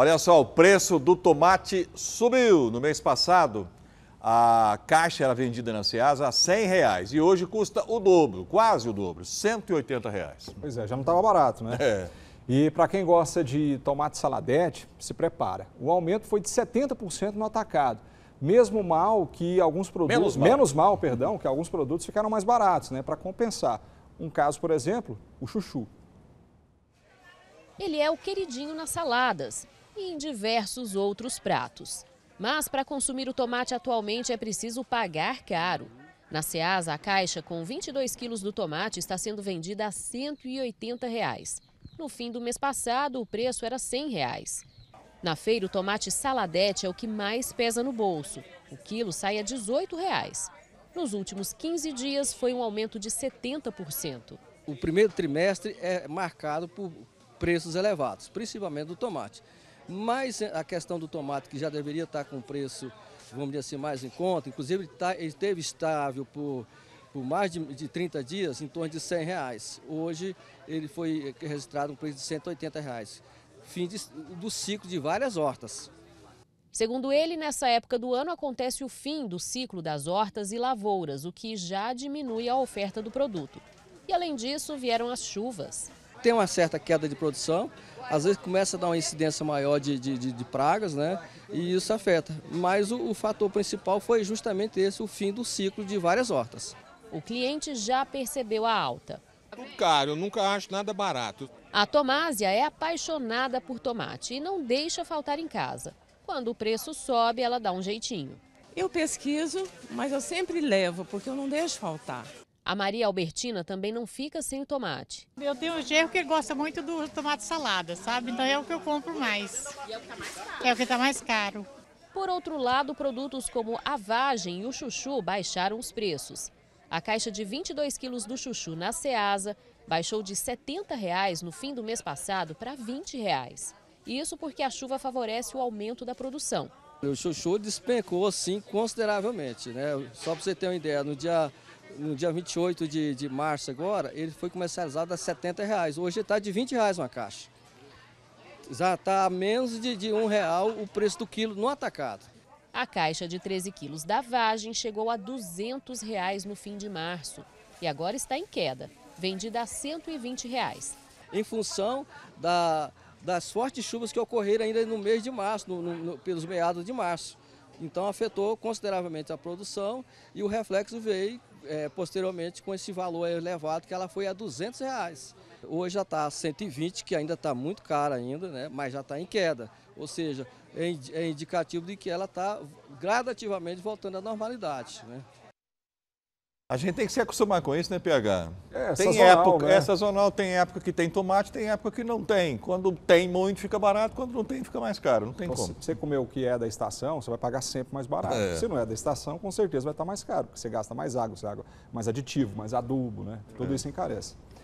Olha só, o preço do tomate subiu. No mês passado, a caixa era vendida na Ceasa a R$ 100 reais, e hoje custa o dobro, quase o dobro, R$ 180. Reais. Pois é, já não estava barato, né? É. E para quem gosta de tomate saladete, se prepara. O aumento foi de 70% no atacado. Mesmo mal que alguns produtos, menos mal, menos mal perdão, que alguns produtos ficaram mais baratos, né, para compensar. Um caso, por exemplo, o chuchu. Ele é o queridinho nas saladas e em diversos outros pratos. Mas para consumir o tomate atualmente é preciso pagar caro. Na Ceasa, a caixa com 22 quilos do tomate está sendo vendida a R$ 180. Reais. No fim do mês passado, o preço era R$ 100. Reais. Na feira, o tomate saladete é o que mais pesa no bolso. O quilo sai a R$ 18. Reais. Nos últimos 15 dias, foi um aumento de 70%. O primeiro trimestre é marcado por preços elevados, principalmente do tomate. Mas é, a questão do tomate, que já deveria estar com preço, vamos dizer assim, mais em conta, inclusive ele, tá, ele esteve estável por, por mais de, de 30 dias, em torno de 100 reais. Hoje ele foi é, registrado um preço de 180 reais. Fim de, do ciclo de várias hortas. Segundo ele, nessa época do ano acontece o fim do ciclo das hortas e lavouras, o que já diminui a oferta do produto. E além disso, vieram as chuvas tem uma certa queda de produção, às vezes começa a dar uma incidência maior de, de, de pragas, né? E isso afeta. Mas o, o fator principal foi justamente esse, o fim do ciclo de várias hortas. O cliente já percebeu a alta. Tudo caro, eu nunca acho nada barato. A Tomásia é apaixonada por tomate e não deixa faltar em casa. Quando o preço sobe, ela dá um jeitinho. Eu pesquiso, mas eu sempre levo, porque eu não deixo faltar. A Maria Albertina também não fica sem o tomate. Eu tenho um gerro que gosta muito do tomate salada, sabe? Então é o que eu compro mais. E é o que está é tá mais caro. Por outro lado, produtos como a vagem e o chuchu baixaram os preços. A caixa de 22 quilos do chuchu na Ceasa baixou de R$ 70 reais no fim do mês passado para R$ 20. Reais. Isso porque a chuva favorece o aumento da produção. O chuchu despencou, sim, consideravelmente. Né? Só para você ter uma ideia, no dia no dia 28 de, de março agora, ele foi comercializado a 70 reais. Hoje está de 20 reais uma caixa. Já está a menos de, de um real o preço do quilo no atacado. A caixa de 13 quilos da vagem chegou a 200 reais no fim de março e agora está em queda, vendida a 120 reais. Em função da, das fortes chuvas que ocorreram ainda no mês de março, no, no, pelos meados de março. Então afetou consideravelmente a produção e o reflexo veio é, posteriormente com esse valor elevado que ela foi a 200 reais. Hoje já está a 120, que ainda está muito cara ainda, né? mas já está em queda. Ou seja, é, é indicativo de que ela está gradativamente voltando à normalidade. Né? A gente tem que se acostumar com isso, né, PH? É, tem sazonal, época, né? é sazonal, tem época que tem tomate, tem época que não tem. Quando tem muito, fica barato, quando não tem, fica mais caro. Não tem então, como. Se você comer o que é da estação, você vai pagar sempre mais barato. É. Se não é da estação, com certeza vai estar mais caro, porque você gasta mais água, você água mais aditivo, mais adubo, né? Tudo é. isso encarece.